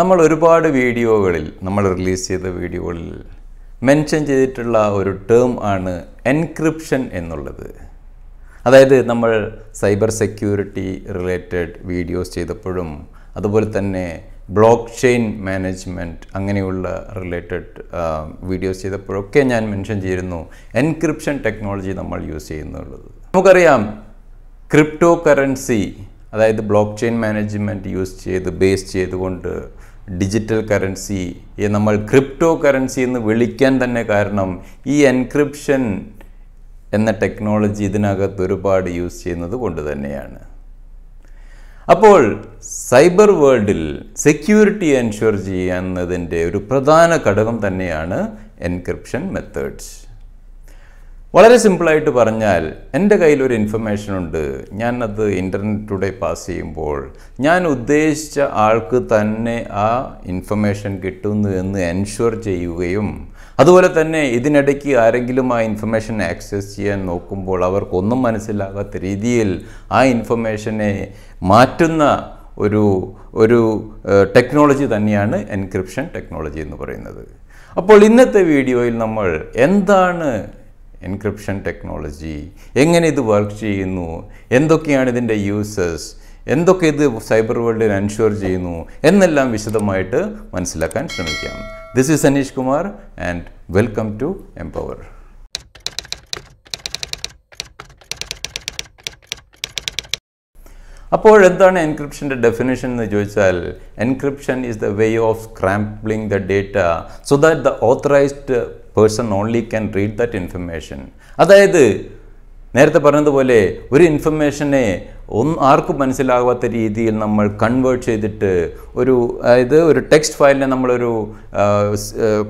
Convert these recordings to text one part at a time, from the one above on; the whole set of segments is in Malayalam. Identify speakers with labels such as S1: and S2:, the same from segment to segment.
S1: നമ്മൾ ഒരുപാട് വീഡിയോകളിൽ നമ്മൾ റിലീസ് ചെയ്ത വീഡിയോകളിൽ മെൻഷൻ ചെയ്തിട്ടുള്ള ഒരു ടേം ആണ് എൻക്രിപ്ഷൻ എന്നുള്ളത് അതായത് നമ്മൾ സൈബർ സെക്യൂരിറ്റി റിലേറ്റഡ് വീഡിയോസ് ചെയ്തപ്പോഴും അതുപോലെ തന്നെ ബ്ലോക്ക് ചെയിൻ മാനേജ്മെൻറ്റ് അങ്ങനെയുള്ള റിലേറ്റഡ് വീഡിയോസ് ചെയ്തപ്പോഴൊക്കെ ഞാൻ മെൻഷൻ ചെയ്തിരുന്നു എൻക്രിപ്ഷൻ ടെക്നോളജി നമ്മൾ യൂസ് ചെയ്യുന്നുള്ളത് നമുക്കറിയാം ക്രിപ്റ്റോ കറൻസി അതായത് ബ്ലോക്ക് ചെയിൻ മാനേജ്മെൻറ്റ് യൂസ് ചെയ്ത് ബേസ് ചെയ്തുകൊണ്ട് ഡിജിറ്റൽ കറൻസി നമ്മൾ ക്രിപ്റ്റോ കറൻസി എന്ന് വിളിക്കാൻ തന്നെ കാരണം ഈ എൻക്രിപ്ഷൻ എന്ന ടെക്നോളജി ഇതിനകത്ത് ഒരുപാട് യൂസ് ചെയ്യുന്നത് കൊണ്ട് തന്നെയാണ് അപ്പോൾ സൈബർ വേൾഡിൽ സെക്യൂരിറ്റി എൻഷുർ ചെയ്യുന്നതിൻ്റെ ഒരു പ്രധാന ഘടകം തന്നെയാണ് എൻക്രിപ്ഷൻ മെത്തേഡ്സ് വളരെ സിമ്പിളായിട്ട് പറഞ്ഞാൽ എൻ്റെ കയ്യിൽ ഒരു ഇൻഫർമേഷൻ ഉണ്ട് ഞാനത് ഇൻ്റർനെറ്റിലൂടെ പാസ് ചെയ്യുമ്പോൾ ഞാൻ ഉദ്ദേശിച്ച ആൾക്ക് തന്നെ ആ ഇൻഫർമേഷൻ കിട്ടുന്നു എന്ന് എൻഷുർ ചെയ്യുകയും അതുപോലെ തന്നെ ഇതിനിടയ്ക്ക് ആരെങ്കിലും ആ ഇൻഫർമേഷൻ ആക്സസ് ചെയ്യാൻ നോക്കുമ്പോൾ അവർക്കൊന്നും മനസ്സിലാകാത്ത രീതിയിൽ ആ ഇൻഫർമേഷനെ മാറ്റുന്ന ഒരു ഒരു ടെക്നോളജി തന്നെയാണ് എൻക്രിപ്ഷൻ ടെക്നോളജി എന്ന് പറയുന്നത് അപ്പോൾ ഇന്നത്തെ വീഡിയോയിൽ നമ്മൾ എന്താണ് എൻക്രിപ്ഷൻ ടെക്നോളജി എങ്ങനെ ഇത് വർക്ക് ചെയ്യുന്നു എന്തൊക്കെയാണ് ഇതിൻ്റെ യൂസസ് എന്തൊക്കെ ഇത് സൈബർ വേൾഡിൽ എൻഷുർ ചെയ്യുന്നു എന്നെല്ലാം വിശദമായിട്ട് മനസ്സിലാക്കാൻ ശ്രമിക്കാം this is Aneesh Kumar and welcome to Empower അപ്പോൾ എന്താണ് എൻക്രിപ്ഷൻ്റെ ഡെഫിനേഷൻ എന്ന് ചോദിച്ചാൽ encryption is the way of scrambling the data so that the authorised person only can read that information അതായത് നേരത്തെ പറഞ്ഞതുപോലെ ഒരു ഇൻഫർമേഷനെ ഒന്ന് ആർക്കും മനസ്സിലാകാത്ത രീതിയിൽ നമ്മൾ കൺവേർട്ട് ചെയ്തിട്ട് ഒരു അതായത് ഒരു ടെക്സ്റ്റ് ഫയലിനെ നമ്മളൊരു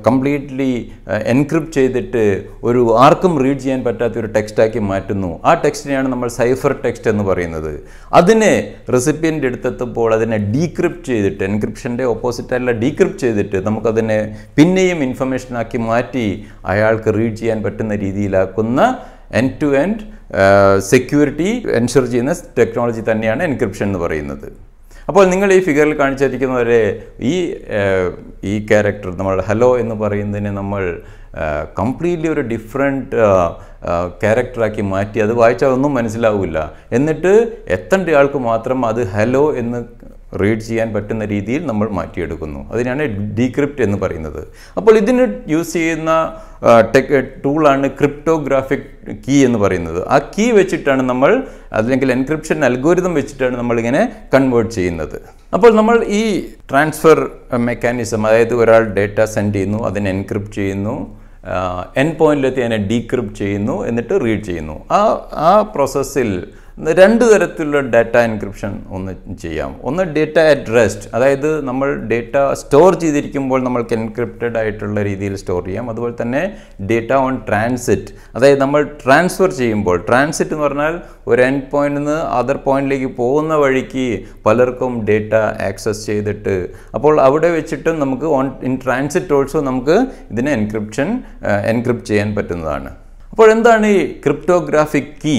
S1: കംപ്ലീറ്റ്ലി എൻക്രിപ്റ്റ് ചെയ്തിട്ട് ഒരു ആർക്കും റീഡ് ചെയ്യാൻ പറ്റാത്ത ഒരു ടെക്സ്റ്റാക്കി മാറ്റുന്നു ആ ടെക്സ്റ്റിനെയാണ് നമ്മൾ സൈഫർ ടെക്സ്റ്റ് എന്ന് പറയുന്നത് അതിനെ റെസിപ്പിയൻ്റെ അടുത്തെത്തുമ്പോൾ അതിനെ ഡീക്രിപ്റ്റ് ചെയ്തിട്ട് എൻക്രിപ്ഷൻ്റെ ഓപ്പോസിറ്റായിട്ടുള്ള ഡീക്രിപ്റ്റ് ചെയ്തിട്ട് നമുക്കതിനെ പിന്നെയും ഇൻഫർമേഷനാക്കി മാറ്റി അയാൾക്ക് റീഡ് ചെയ്യാൻ പറ്റുന്ന രീതിയിലാക്കുന്ന end to end security ensure ചെയ്യുന്ന ടെക്നോളജി തന്നെയാണ് എൻക്രിപ്ഷൻ എന്ന് പറയുന്നത് അപ്പോൾ നിങ്ങൾ ഈ ഫിഗറിൽ കാണിച്ചിരിക്കുന്നവരെ ഈ uh, ഈ ക്യാരക്ടർ നമ്മൾ ഹലോ എന്ന് പറയുന്നതിന് നമ്മൾ കംപ്ലീറ്റ്ലി uh, ഒരു ഡിഫറെൻറ്റ് ക്യാരക്ടറാക്കി uh, മാറ്റി അത് വായിച്ചാൽ ഒന്നും മനസ്സിലാവില്ല എന്നിട്ട് എത്തേണ്ട ആൾക്ക് മാത്രം അത് ഹലോ എന്ന് റീഡ് ചെയ്യാൻ പറ്റുന്ന രീതിയിൽ നമ്മൾ മാറ്റിയെടുക്കുന്നു അതിനാണ് ഡീക്രിപ്റ്റ് എന്ന് പറയുന്നത് അപ്പോൾ ഇതിന് യൂസ് ചെയ്യുന്ന ടെക് ടൂളാണ് ക്രിപ്റ്റോഗ്രാഫിക് കീ എന്ന് പറയുന്നത് ആ കീ വെച്ചിട്ടാണ് നമ്മൾ അല്ലെങ്കിൽ എൻക്രിപ്ഷൻ അൽഗോരിതം വെച്ചിട്ടാണ് നമ്മളിങ്ങനെ കൺവേർട്ട് ചെയ്യുന്നത് അപ്പോൾ നമ്മൾ ഈ ട്രാൻസ്ഫർ മെക്കാനിസം അതായത് ഒരാൾ ഡേറ്റ സെൻഡ് ചെയ്യുന്നു അതിനെ എൻക്രിപ്റ്റ് ചെയ്യുന്നു എൻ പോയിന്റിലെത്തി അതിനെ ഡീക്രിപ്റ്റ് ചെയ്യുന്നു എന്നിട്ട് റീഡ് ചെയ്യുന്നു ആ ആ പ്രോസസ്സിൽ രണ്ട് തരത്തിലുള്ള ഡാറ്റ എൻക്രിപ്ഷൻ ഒന്ന് ചെയ്യാം ഒന്ന് ഡേറ്റ അറ്റ് റെസ്റ്റ് അതായത് നമ്മൾ ഡേറ്റ സ്റ്റോർ ചെയ്തിരിക്കുമ്പോൾ നമ്മൾക്ക് എൻക്രിപ്റ്റഡ് ആയിട്ടുള്ള രീതിയിൽ സ്റ്റോർ ചെയ്യാം അതുപോലെ തന്നെ ഡേറ്റ ഓൺ ട്രാൻസിറ്റ് അതായത് നമ്മൾ ട്രാൻസ്ഫർ ചെയ്യുമ്പോൾ ട്രാൻസിറ്റ് എന്ന് പറഞ്ഞാൽ ഒരു എൻഡ് പോയിന്റിൽ നിന്ന് അതർ പോയിന്റിലേക്ക് പോകുന്ന വഴിക്ക് പലർക്കും ഡേറ്റ ആക്സസ് ചെയ്തിട്ട് അപ്പോൾ അവിടെ വെച്ചിട്ടും നമുക്ക് ഓൺ ഇൻ ട്രാൻസിറ്റ് ഓൾസോ നമുക്ക് ഇതിനെ എൻക്രിപ്ഷൻ എൻക്രിപ്റ്റ് ചെയ്യാൻ പറ്റുന്നതാണ് അപ്പോൾ എന്താണ് ഈ ക്രിപ്റ്റോഗ്രാഫിക് കീ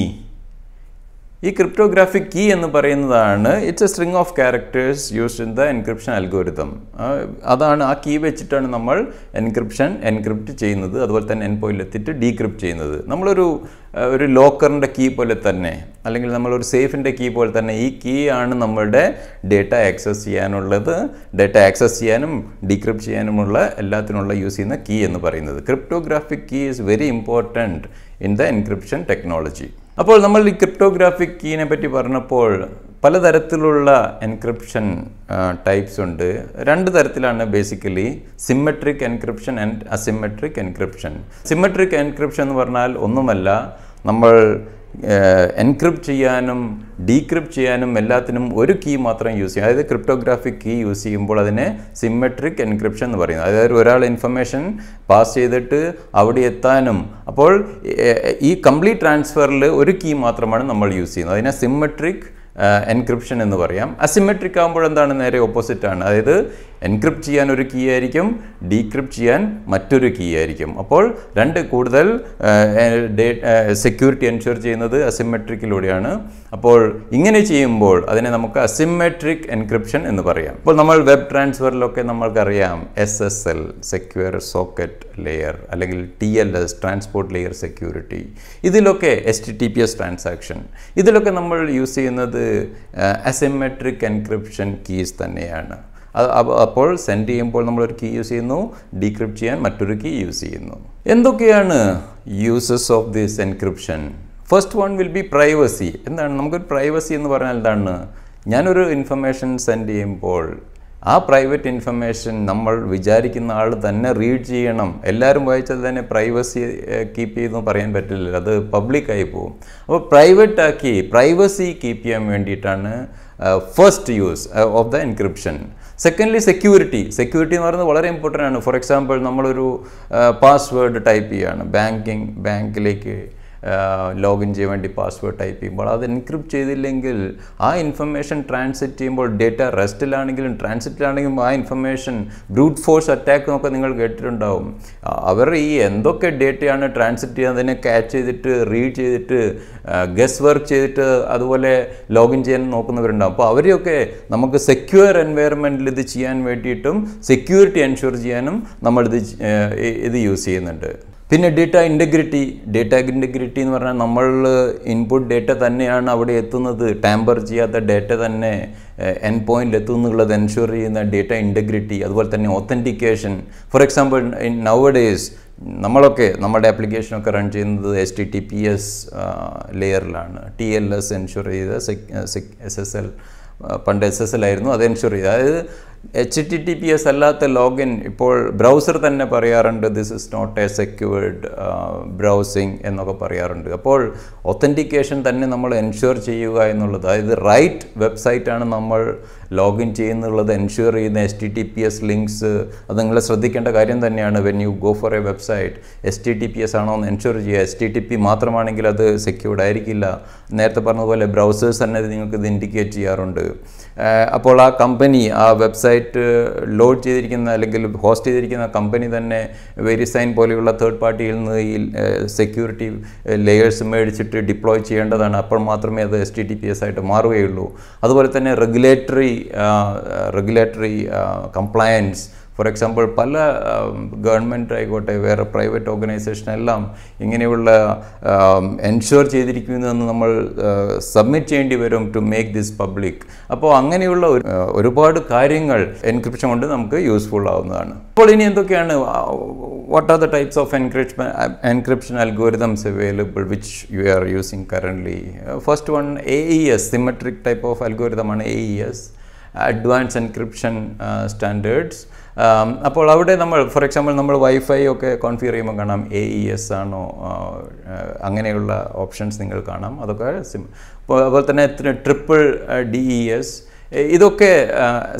S1: ഈ ക്രിപ്റ്റോഗ്രാഫിക് കീ എന്ന് പറയുന്നതാണ് it's a string of characters used in the encryption algorithm അതാണ് ആ കീ വെച്ചിട്ടാണ് നമ്മൾ എൻക്രിപ്ഷൻ എൻക്രിപ്റ്റ് ചെയ്യുന്നത് അതുപോലെ തന്നെ എൻ എത്തിയിട്ട് ഡീക്രിപ്റ്റ് ചെയ്യുന്നത് നമ്മളൊരു ഒരു ലോക്കറിൻ്റെ കീ പോലെ തന്നെ അല്ലെങ്കിൽ നമ്മളൊരു സേഫിൻ്റെ കീ പോലെ തന്നെ ഈ കീ ആണ് നമ്മളുടെ ഡേറ്റ ആക്സസ് ചെയ്യാനുള്ളത് ഡേറ്റ ആക്സസ് ചെയ്യാനും ഡീക്രിപ്റ്റ് ചെയ്യാനുമുള്ള എല്ലാത്തിനുള്ള യൂസ് ചെയ്യുന്ന കീ എന്ന് പറയുന്നത് cryptographic key is very important in the encryption technology അപ്പോൾ നമ്മൾ ഈ ക്രിപ്റ്റോഗ്രാഫിക് കീനെ പറ്റി പറഞ്ഞപ്പോൾ പലതരത്തിലുള്ള എൻക്രിപ്ഷൻ ടൈപ്സ് ഉണ്ട് രണ്ട് തരത്തിലാണ് basically symmetric encryption and asymmetric encryption symmetric encryption എന്ന് പറഞ്ഞാൽ ഒന്നുമല്ല നമ്മൾ എൻക്രിപ്റ്റ് ചെയ്യാനും ഡീക്രിപ്റ്റ് ചെയ്യാനും എല്ലാത്തിനും ഒരു കീ മാത്രം യൂസ് ചെയ്യും അതായത് ക്രിപ്റ്റോഗ്രാഫിക് കീ യൂസ് ചെയ്യുമ്പോൾ അതിനെ സിമ്മെട്രിക് എൻക്രിപ്ഷൻ എന്ന് പറയുന്നത് അതായത് ഒരാൾ ഇൻഫർമേഷൻ പാസ് ചെയ്തിട്ട് അവിടെ എത്താനും അപ്പോൾ ഈ കംപ്ലീറ്റ് ട്രാൻസ്ഫറിൽ ഒരു കീ മാത്രമാണ് നമ്മൾ യൂസ് ചെയ്യുന്നത് അതിനെ സിമ്മെട്രിക് എൻക്രിപ്ഷൻ എന്ന് പറയാം അസിമെട്രിക് ആകുമ്പോൾ എന്താണ് നേരെ ഓപ്പോസിറ്റ് ആണ് അതായത് എൻക്രിപ്റ്റ് ചെയ്യാൻ ഒരു കീ ആയിരിക്കും ഡീക്രിപ്റ്റ് ചെയ്യാൻ മറ്റൊരു കീ ആയിരിക്കും അപ്പോൾ രണ്ട് കൂടുതൽ സെക്യൂരിറ്റി എൻഷുർ ചെയ്യുന്നത് അസിമെട്രിക്കിലൂടെയാണ് അപ്പോൾ ഇങ്ങനെ ചെയ്യുമ്പോൾ അതിനെ നമുക്ക് അസിമെട്രിക് എൻക്രിപ്ഷൻ എന്ന് പറയാം അപ്പോൾ നമ്മൾ വെബ് ട്രാൻസ്ഫറിലൊക്കെ നമ്മൾക്കറിയാം S S L secure socket layer അല്ലെങ്കിൽ T L S transport layer security ഇതിലൊക്കെ S T T P S transaction ഇതിലൊക്കെ നമ്മൾ യൂസ് ചെയ്യുന്നത് അസിമെട്രിക് എൻക്രിപ്ഷൻ കീസ് തന്നെയാണ് അപ്പോൾ സെൻഡ് ചെയ്യുമ്പോൾ നമ്മൾ ഒരു കീ യൂസ് ചെയ്യുന്നു ഡീക്രിപ്റ്റ് ചെയ്യാൻ മറ്റൊരു കീ യൂസ് ചെയ്യുന്നു എന്തൊക്കെയാണ് uses of this encryption first one will be privacy എന്താണ് നമുക്കൊരു പ്രൈവസി എന്ന് പറഞ്ഞാൽ എന്താണ് ഞാനൊരു ഇൻഫർമേഷൻ സെൻഡ് ചെയ്യുമ്പോൾ ആ പ്രൈവറ്റ് ഇൻഫർമേഷൻ നമ്മൾ വിചാരിക്കുന്ന ആൾ തന്നെ റീഡ് ചെയ്യണം എല്ലാവരും വായിച്ചത് തന്നെ പ്രൈവസി കീപ്പ് ചെയ്തെന്ന് പറയാൻ പറ്റില്ല അത് പബ്ലിക്കായി പോകും അപ്പോൾ പ്രൈവറ്റാക്കി പ്രൈവസി കീപ്പ് ചെയ്യാൻ വേണ്ടിയിട്ടാണ് first use of the encryption secondly security security എന്ന് പറയുന്നത് വളരെ ഇമ്പോർട്ടൻ്റ് ആണ് ഫോർ എക്സാമ്പിൾ നമ്മളൊരു പാസ്വേഡ് ടൈപ്പ് ചെയ്യുകയാണ് ബാങ്കിങ് ബാങ്കിലേക്ക് ലോഗിൻ ചെയ്യാൻ വേണ്ടി പാസ്വേഡ് ടൈപ്പ് ചെയ്യുമ്പോൾ അത് എൻക്രിപ്റ്റ് ചെയ്തില്ലെങ്കിൽ ആ ഇൻഫർമേഷൻ ട്രാൻസിറ്റ് ചെയ്യുമ്പോൾ ഡേറ്റ റെസ്റ്റിലാണെങ്കിലും ട്രാൻസിറ്റിലാണെങ്കിലും ആ ഇൻഫർമേഷൻ ബ്രൂട്ട് ഫോഴ്സ് അറ്റാക്ക് എന്നൊക്കെ നിങ്ങൾ കേട്ടിട്ടുണ്ടാവും അവർ ഈ എന്തൊക്കെ ഡേറ്റയാണ് ട്രാൻസിറ്റ് ചെയ്യുന്നതിനെ ക്യാച്ച് ചെയ്തിട്ട് റീഡ് ചെയ്തിട്ട് ഗസ് വർക്ക് ചെയ്തിട്ട് അതുപോലെ ലോഗിൻ ചെയ്യാൻ നോക്കുന്നവരുണ്ടാവും അപ്പോൾ അവരെയൊക്കെ നമുക്ക് സെക്യൂർ എൻവയറമെൻറ്റിൽ ഇത് ചെയ്യാൻ വേണ്ടിയിട്ടും സെക്യൂരിറ്റി എൻഷുർ ചെയ്യാനും നമ്മളിത് ഇത് യൂസ് ചെയ്യുന്നുണ്ട് പിന്നെ ഡേറ്റ ഇൻറ്റഗ്രിറ്റി ഡേറ്റ ഇൻറ്റഗ്രിറ്റി എന്ന് പറഞ്ഞാൽ നമ്മൾ ഇൻപുട്ട് ഡേറ്റ തന്നെയാണ് അവിടെ എത്തുന്നത് ടാമ്പർ ചെയ്യാത്ത ഡേറ്റ തന്നെ എൻ പോയിന്റിൽ എത്തും എന്നുള്ളത് എൻഷുർ ചെയ്യുന്ന ഡേറ്റ ഇൻറ്റഗ്രിറ്റി അതുപോലെ തന്നെ authentication for example in days നമ്മളൊക്കെ നമ്മുടെ ആപ്ലിക്കേഷനൊക്കെ റൺ ചെയ്യുന്നത് S T T P S ലെയറിലാണ് ടി എൽ എസ് എൻഷുർ ചെയ്ത എസ് എസ് എൽ പണ്ട് എസ് എസ് എൽ ആയിരുന്നു അത് എൻഷുർ ചെയ്ത് അതായത് H T T P S അല്ലാത്ത ലോഗിൻ ഇപ്പോൾ ബ്രൗസർ തന്നെ പറയാറുണ്ട് this is not a secured browsing എന്നൊക്കെ പറയാറുണ്ട് അപ്പോൾ ഒത്തൻറ്റിക്കേഷൻ തന്നെ നമ്മൾ എൻഷുർ ചെയ്യുക എന്നുള്ളത് അതായത് റൈറ്റ് വെബ്സൈറ്റാണ് നമ്മൾ ലോഗിൻ ചെയ്യുന്നുള്ളത് എൻഷുർ ചെയ്യുന്ന S T T P S links അത് നിങ്ങൾ ശ്രദ്ധിക്കേണ്ട കാര്യം തന്നെയാണ് when you go for a website S T T P S ആണോ എന്ന് എൻഷുർ ചെയ്യുക എസ് ടി ടി പി മാത്രമാണെങ്കിൽ അത് സെക്യൂർഡ് ആയിരിക്കില്ല നേരത്തെ പറഞ്ഞതുപോലെ ബ്രൗസേഴ്സ് തന്നെ നിങ്ങൾക്ക് ഇത് ഇൻഡിക്കേറ്റ് ചെയ്യാറുണ്ട് uh, അപ്പോൾ ആ കമ്പനി ആ വെബ്സൈറ്റ് വെബ്സൈറ്റ് ലോഡ് ചെയ്തിരിക്കുന്ന അല്ലെങ്കിൽ ഹോസ്റ്റ് ചെയ്തിരിക്കുന്ന കമ്പനി തന്നെ വെരിസൈൻ പോലെയുള്ള തേർഡ് പാർട്ടിയിൽ നിന്ന് ഈ സെക്യൂരിറ്റി ലെയേഴ്സ് മേടിച്ചിട്ട് ഡിപ്ലോയ് ചെയ്യേണ്ടതാണ് അപ്പോൾ മാത്രമേ അത് S T T P S ആയിട്ട് മാറുകയുള്ളൂ അതുപോലെ തന്നെ regulatory regulatory compliance for example പല ഗവൺമെൻറ് ആയിക്കോട്ടെ വേറെ പ്രൈവറ്റ് ഓർഗനൈസേഷനെല്ലാം ഇങ്ങനെയുള്ള എൻഷുർ ചെയ്തിരിക്കുന്നതെന്ന് നമ്മൾ സബ്മിറ്റ് ചെയ്യേണ്ടി വരും ടു മേക്ക് ദിസ് പബ്ലിക് അപ്പോൾ അങ്ങനെയുള്ള ഒരുപാട് കാര്യങ്ങൾ എൻക്രിപ്ഷൻ കൊണ്ട് നമുക്ക് യൂസ്ഫുൾ ആവുന്നതാണ് അപ്പോൾ ഇനി എന്തൊക്കെയാണ് what are the types of encryption encryption algorithms available which you are using current first one A E S symmetric type of അൽഗോരിതമാണ് A E S advance encryption standards അപ്പോൾ അവിടെ നമ്മൾ ഫോർ എക്സാമ്പിൾ നമ്മൾ വൈഫൈ ഒക്കെ കോൺഫിഗർ ചെയ്യുമ്പോൾ കാണാം എ ഇ എസ് ആണോ അങ്ങനെയുള്ള ഓപ്ഷൻസ് നിങ്ങൾ കാണാം അതൊക്കെ സിം അപ്പോൾ അതുപോലെ തന്നെ ട്രിപ്പിൾ ഡി ഇ എസ് ഇതൊക്കെ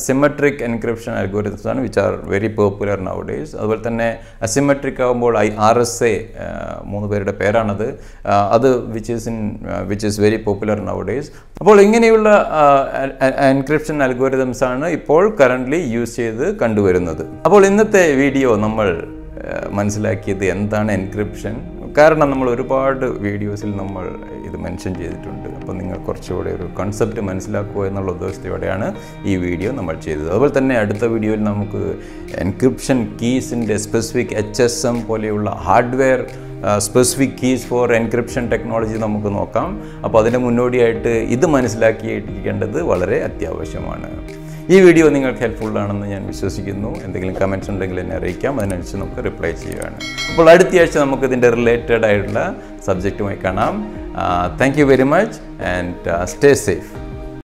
S1: സിമെട്രിക് എൻക്രിപ്ഷൻ അൽഗോരിതംസ് ആണ് which are very popular nowadays അതുപോലെ തന്നെ അസിമെട്രിക് ആകുമ്പോൾ ഐ ആർ എസ് എ മൂന്ന് പേരുടെ പേരാണത് അത് which is in which is very popular nowadays അപ്പോൾ ഇങ്ങനെയുള്ള എൻക്രിപ്ഷൻ അൽഗോരിതംസ് ആണ് ഇപ്പോൾ കറൻ്റ്ലി യൂസ് ചെയ്ത് കണ്ടുവരുന്നത് അപ്പോൾ ഇന്നത്തെ വീഡിയോ നമ്മൾ മനസ്സിലാക്കിയത് എന്താണ് എൻക്രിപ്ഷൻ കാരണം നമ്മൾ ഒരുപാട് വീഡിയോസിൽ നമ്മൾ ഇത് മെൻഷൻ ചെയ്തിട്ടുണ്ട് അപ്പോൾ നിങ്ങൾ കുറച്ചുകൂടി ഒരു കൺസെപ്റ്റ് മനസ്സിലാക്കുക എന്നുള്ള ഉദ്ദേശത്തോടെയാണ് ഈ വീഡിയോ നമ്മൾ ചെയ്തത് അതുപോലെ തന്നെ അടുത്ത വീഡിയോയിൽ നമുക്ക് എൻക്രിപ്ഷൻ കീസിൻ്റെ സ്പെസിഫിക് എച്ച് എസ് എം പോലെയുള്ള hardware specific keys for encryption technology നമുക്ക് നോക്കാം അപ്പോൾ അതിന് മുന്നോടിയായിട്ട് ഇത് മനസ്സിലാക്കിയിട്ടിരിക്കേണ്ടത് വളരെ അത്യാവശ്യമാണ് ഈ വീഡിയോ നിങ്ങൾക്ക് ഹെൽപ്ഫുൾ ആണെന്ന് ഞാൻ വിശ്വസിക്കുന്നു എന്തെങ്കിലും കമൻസ് ഉണ്ടെങ്കിൽ എന്നെ അറിയിക്കാം അതിനനുസരിച്ച് നമുക്ക് റിപ്ലൈ ചെയ്യുകയാണ് അപ്പോൾ അടുത്തയാഴ്ച നമുക്ക് ഇതിൻ്റെ റിലേറ്റഡ് ആയിട്ടുള്ള സബ്ജക്റ്റുമായി കാണാം thank you very much and stay safe